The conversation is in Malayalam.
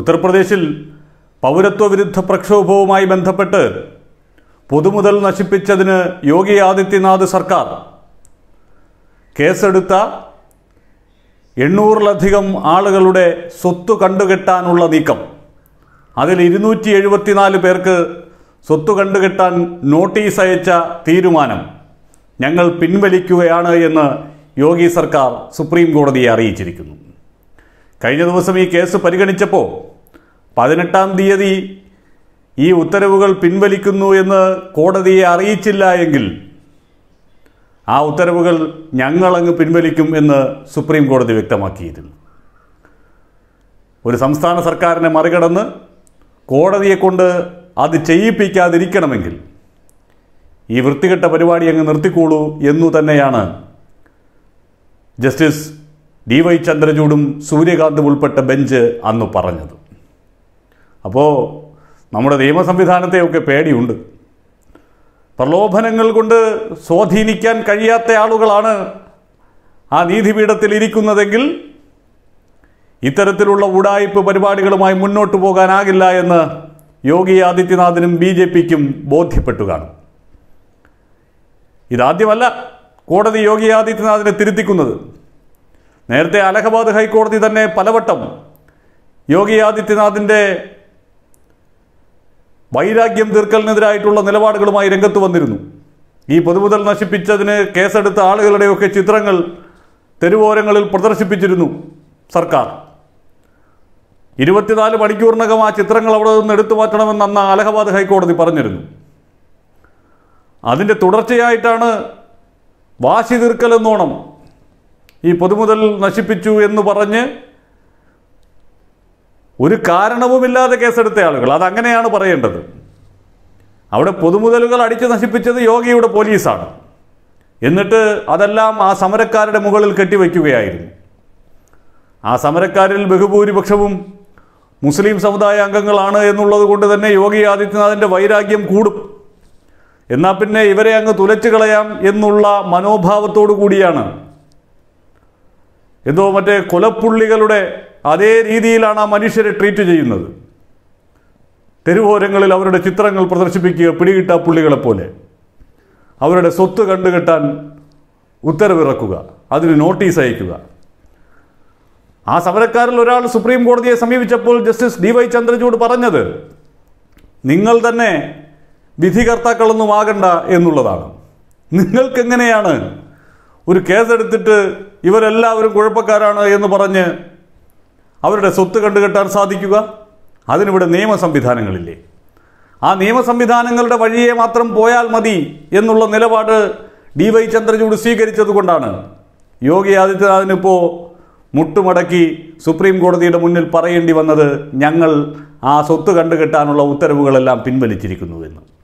ഉത്തർപ്രദേശിൽ പൗരത്വ വിരുദ്ധ പ്രക്ഷോഭവുമായി ബന്ധപ്പെട്ട് പൊതുമുതൽ നശിപ്പിച്ചതിന് യോഗി ആദിത്യനാഥ് സർക്കാർ കേസെടുത്ത എണ്ണൂറിലധികം ആളുകളുടെ സ്വത്ത് കണ്ടുകെട്ടാനുള്ള നീക്കം അതിൽ ഇരുന്നൂറ്റി എഴുപത്തിനാല് പേർക്ക് സ്വത്ത് കണ്ടുകെട്ടാൻ നോട്ടീസ് അയച്ച തീരുമാനം ഞങ്ങൾ പിൻവലിക്കുകയാണ് എന്ന് യോഗി സർക്കാർ സുപ്രീം കോടതിയെ അറിയിച്ചിരിക്കുന്നു കഴിഞ്ഞ ദിവസം ഈ കേസ് പരിഗണിച്ചപ്പോൾ പതിനെട്ടാം തീയതി ഈ ഉത്തരവുകൾ പിൻവലിക്കുന്നു എന്ന് കോടതിയെ അറിയിച്ചില്ല എങ്കിൽ ആ ഉത്തരവുകൾ ഞങ്ങളങ്ങ് പിൻവലിക്കും എന്ന് സുപ്രീം കോടതി വ്യക്തമാക്കിയിരുന്നു ഒരു സംസ്ഥാന സർക്കാരിനെ മറികടന്ന് കോടതിയെക്കൊണ്ട് അത് ചെയ്യിപ്പിക്കാതിരിക്കണമെങ്കിൽ ഈ വൃത്തികെട്ട പരിപാടി അങ്ങ് നിർത്തിക്കോളൂ എന്നു തന്നെയാണ് ജസ്റ്റിസ് ഡി വൈ ചന്ദ്രചൂഡും സൂര്യകാന്തും ഉൾപ്പെട്ട ബെഞ്ച് അന്ന് പറഞ്ഞത് അപ്പോൾ നമ്മുടെ നിയമ സംവിധാനത്തെയൊക്കെ പേടിയുണ്ട് പ്രലോഭനങ്ങൾ കൊണ്ട് സ്വാധീനിക്കാൻ കഴിയാത്ത ആളുകളാണ് ആ നീതിപീഠത്തിൽ ഇരിക്കുന്നതെങ്കിൽ ഇത്തരത്തിലുള്ള ഉടായ്പ പരിപാടികളുമായി മുന്നോട്ട് പോകാനാകില്ല എന്ന് യോഗി ആദിത്യനാഥിനും ബി ജെ പിക്കും ബോധ്യപ്പെട്ടു കാണും ഇതാദ്യമല്ല കോടതി യോഗി ആദിത്യനാഥിനെ തിരുത്തിക്കുന്നത് നേരത്തെ അലഹബാദ് ഹൈക്കോടതി തന്നെ പലവട്ടം യോഗി ആദിത്യനാഥിൻ്റെ വൈരാഗ്യം തീർക്കലിനെതിരായിട്ടുള്ള നിലപാടുകളുമായി രംഗത്ത് വന്നിരുന്നു ഈ പൊതുമുതൽ നശിപ്പിച്ചതിന് കേസെടുത്ത ആളുകളുടെയൊക്കെ ചിത്രങ്ങൾ തെരുവോരങ്ങളിൽ പ്രദർശിപ്പിച്ചിരുന്നു സർക്കാർ ഇരുപത്തിനാല് മണിക്കൂറിനകം ആ ചിത്രങ്ങൾ അവിടെ നിന്ന് എടുത്തു മാറ്റണമെന്ന് അന്ന് അലഹബാദ് ഹൈക്കോടതി പറഞ്ഞിരുന്നു അതിൻ്റെ തുടർച്ചയായിട്ടാണ് വാശി തീർക്കലെന്നോണം ഈ പൊതുമുതൽ നശിപ്പിച്ചു എന്ന് പറഞ്ഞ് ഒരു കാരണവുമില്ലാതെ കേസെടുത്ത ആളുകൾ അതങ്ങനെയാണ് പറയേണ്ടത് അവിടെ പൊതുമുതലുകൾ അടിച്ചു നശിപ്പിച്ചത് യോഗിയുടെ പോലീസാണ് എന്നിട്ട് അതെല്ലാം ആ സമരക്കാരുടെ മുകളിൽ കെട്ടിവയ്ക്കുകയായിരുന്നു ആ സമരക്കാരിൽ ബഹുഭൂരിപക്ഷവും മുസ്ലിം സമുദായ അംഗങ്ങളാണ് എന്നുള്ളത് കൊണ്ട് തന്നെ യോഗി ആദിത്യനാഥിൻ്റെ വൈരാഗ്യം കൂടും എന്നാൽ പിന്നെ ഇവരെ അങ്ങ് തുലച്ചു കളയാം എന്നുള്ള മനോഭാവത്തോടു കൂടിയാണ് എന്തോ മറ്റേ കൊലപ്പുള്ളികളുടെ അതേ രീതിയിലാണ് ആ മനുഷ്യരെ ട്രീറ്റ് ചെയ്യുന്നത് തെരുവോരങ്ങളിൽ അവരുടെ ചിത്രങ്ങൾ പ്രദർശിപ്പിക്കുക പിടികിട്ട പുള്ളികളെപ്പോലെ അവരുടെ സ്വത്ത് കണ്ടുകെട്ടാൻ ഉത്തരവിറക്കുക അതിന് നോട്ടീസ് അയക്കുക ആ സമരക്കാരിൽ ഒരാൾ സുപ്രീം കോടതിയെ സമീപിച്ചപ്പോൾ ജസ്റ്റിസ് ഡി വൈ ചന്ദ്രചൂഡ് പറഞ്ഞത് നിങ്ങൾ തന്നെ വിധികർത്താക്കളൊന്നും ആകണ്ട എന്നുള്ളതാണ് നിങ്ങൾക്കെങ്ങനെയാണ് ഒരു കേസെടുത്തിട്ട് ഇവരെല്ലാവരും കുഴപ്പക്കാരാണ് എന്ന് പറഞ്ഞ് അവരുടെ സ്വത്ത് കണ്ടുകെട്ടാൻ സാധിക്കുക അതിനിവിടെ നിയമ സംവിധാനങ്ങളില്ലേ ആ നിയമ സംവിധാനങ്ങളുടെ വഴിയെ മാത്രം പോയാൽ മതി എന്നുള്ള നിലപാട് ഡി വൈ ചന്ദ്രചൂഡ് സ്വീകരിച്ചതുകൊണ്ടാണ് യോഗി ആദിത്യനാഥിനിപ്പോൾ മുട്ടുമടക്കി സുപ്രീം കോടതിയുടെ മുന്നിൽ പറയേണ്ടി വന്നത് ഞങ്ങൾ ആ സ്വത്ത് കണ്ടുകെട്ടാനുള്ള ഉത്തരവുകളെല്ലാം പിൻവലിച്ചിരിക്കുന്നുവെന്ന്